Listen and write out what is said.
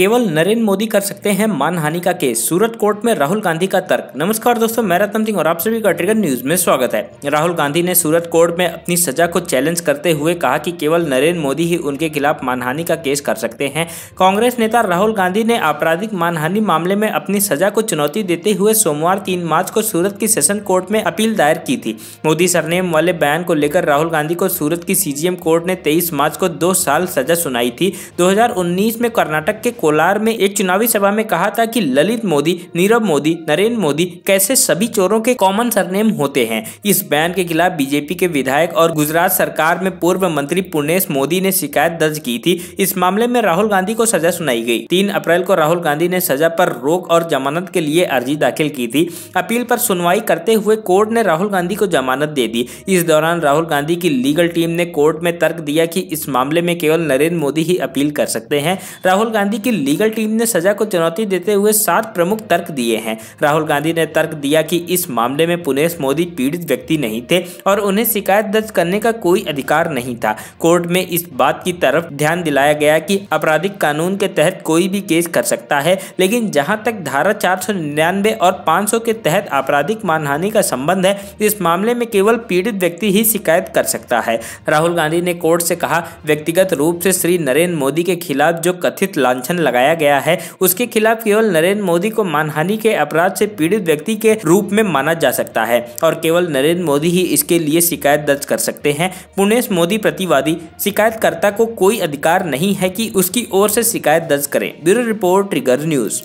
केवल नरेंद्र मोदी कर सकते हैं मानहानि का केस सूरत कोर्ट में राहुल गांधी का तर्क नमस्कार दोस्तों मैं रतन सिंह और आप सभी का ट्रिगर न्यूज में स्वागत है राहुल गांधी ने सूरत कोर्ट में अपनी सजा को चैलेंज करते हुए कहा कि केवल नरेंद्र मोदी ही उनके खिलाफ मानहानि का केस कर सकते हैं कांग्रेस नेता राहुल गांधी ने आपराधिक मानहानि मामले में अपनी सजा को चुनौती देते हुए सोमवार तीन मार्च को सूरत की सेशन कोर्ट में अपील दायर की थी मोदी सरनेम वाले बयान को लेकर राहुल गांधी को सूरत की सीजीएम कोर्ट ने तेईस मार्च को दो साल सजा सुनाई थी दो में कर्नाटक के कोलार में एक चुनावी सभा में कहा था कि ललित मोदी नीरव मोदी नरेंद्र मोदी कैसे सभी चोरों के कॉमन सरनेम होते हैं इस बयान के खिलाफ बीजेपी के विधायक और गुजरात सरकार में पूर्व मंत्री पुर्णेश मोदी ने शिकायत दर्ज की थी इस मामले में राहुल गांधी को सजा सुनाई गई तीन अप्रैल को राहुल गांधी ने सजा पर रोक और जमानत के लिए अर्जी दाखिल की थी अपील पर सुनवाई करते हुए कोर्ट ने राहुल गांधी को जमानत दे दी इस दौरान राहुल गांधी की लीगल टीम ने कोर्ट में तर्क दिया कि इस मामले में केवल नरेंद्र मोदी ही अपील कर सकते हैं राहुल गांधी की लीगल टीम ने सजा को चुनौती देते हुए सात प्रमुख तर्क दिए हैं राहुल गांधी ने तर्क दिया कि इस मामले में पुनेश मोदी पीड़ित व्यक्ति नहीं थे और उन्हें शिकायत दर्ज करने का कोई अधिकार नहीं था कोर्ट में इस बात की तरफ ध्यान दिलाया गया कि आपराधिक कानून के तहत कोई भी केस कर सकता है लेकिन जहां तक धारा चार और 500 के तहत आपराधिक मानहानि का संबंध है इस मामले में केवल पीड़ित व्यक्ति ही शिकायत कर सकता है राहुल गांधी ने कोर्ट से कहा व्यक्तिगत रूप से श्री नरेंद्र मोदी के खिलाफ जो कथित लाछन लगाया गया है उसके खिलाफ केवल नरेंद्र मोदी को मानहानि के अपराध से पीड़ित व्यक्ति के रूप में माना जा सकता है और केवल नरेंद्र मोदी ही इसके लिए शिकायत दर्ज कर सकते हैं पुणेश मोदी प्रतिवादी शिकायतकर्ता को कोई अधिकार नहीं है कि उसकी ओर से शिकायत दर्ज करें ब्यूरो रिपोर्ट ट्रिगर न्यूज